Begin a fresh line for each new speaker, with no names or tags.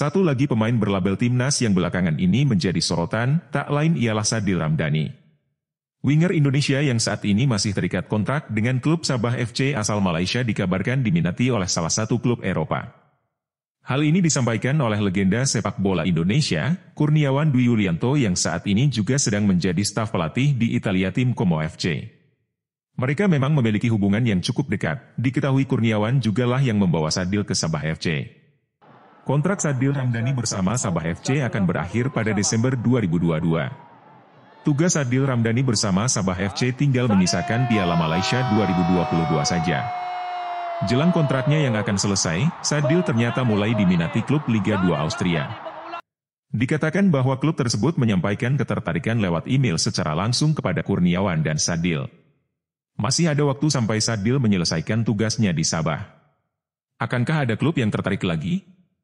Satu lagi pemain berlabel timnas yang belakangan ini menjadi sorotan, tak lain ialah Sadil Ramdhani. Winger Indonesia yang saat ini masih terikat kontrak dengan klub Sabah FC asal Malaysia dikabarkan diminati oleh salah satu klub Eropa. Hal ini disampaikan oleh legenda sepak bola Indonesia, Kurniawan Dwi Yulianto yang saat ini juga sedang menjadi staf pelatih di Italia tim Como FC. Mereka memang memiliki hubungan yang cukup dekat, diketahui Kurniawan jugalah yang membawa Sadil ke Sabah FC. Kontrak Sadil Ramdhani bersama Sabah FC akan berakhir pada Desember 2022. Tugas Sadil Ramdhani bersama Sabah FC tinggal menyisakan Piala Malaysia 2022 saja. Jelang kontraknya yang akan selesai, Sadil ternyata mulai diminati klub Liga 2 Austria. Dikatakan bahwa klub tersebut menyampaikan ketertarikan lewat email secara langsung kepada Kurniawan dan Sadil. Masih ada waktu sampai Sadil menyelesaikan tugasnya di Sabah. Akankah ada klub yang tertarik lagi?